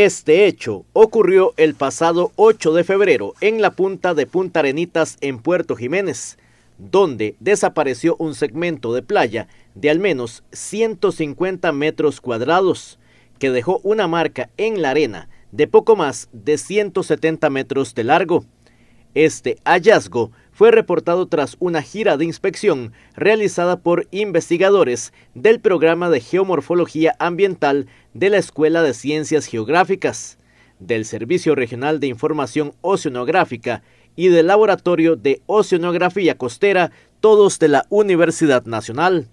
Este hecho ocurrió el pasado 8 de febrero en la punta de Punta Arenitas en Puerto Jiménez, donde desapareció un segmento de playa de al menos 150 metros cuadrados, que dejó una marca en la arena de poco más de 170 metros de largo. Este hallazgo fue reportado tras una gira de inspección realizada por investigadores del programa de geomorfología ambiental de la Escuela de Ciencias Geográficas, del Servicio Regional de Información Oceanográfica y del Laboratorio de Oceanografía Costera, todos de la Universidad Nacional.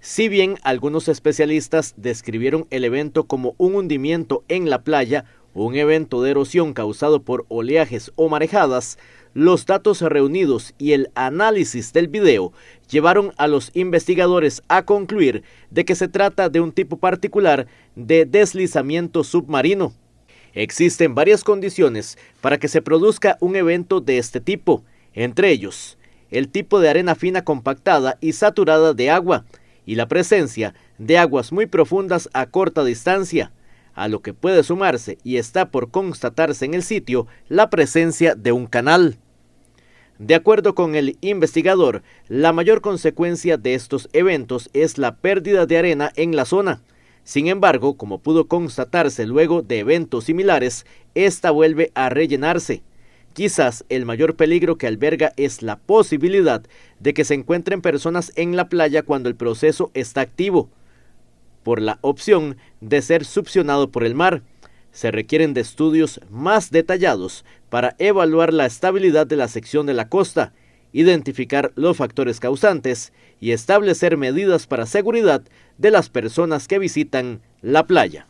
Si bien algunos especialistas describieron el evento como un hundimiento en la playa un evento de erosión causado por oleajes o marejadas, los datos reunidos y el análisis del video llevaron a los investigadores a concluir de que se trata de un tipo particular de deslizamiento submarino. Existen varias condiciones para que se produzca un evento de este tipo, entre ellos el tipo de arena fina compactada y saturada de agua y la presencia de aguas muy profundas a corta distancia a lo que puede sumarse y está por constatarse en el sitio la presencia de un canal. De acuerdo con el investigador, la mayor consecuencia de estos eventos es la pérdida de arena en la zona. Sin embargo, como pudo constatarse luego de eventos similares, esta vuelve a rellenarse. Quizás el mayor peligro que alberga es la posibilidad de que se encuentren personas en la playa cuando el proceso está activo, por la opción de ser succionado por el mar. Se requieren de estudios más detallados para evaluar la estabilidad de la sección de la costa, identificar los factores causantes y establecer medidas para seguridad de las personas que visitan la playa.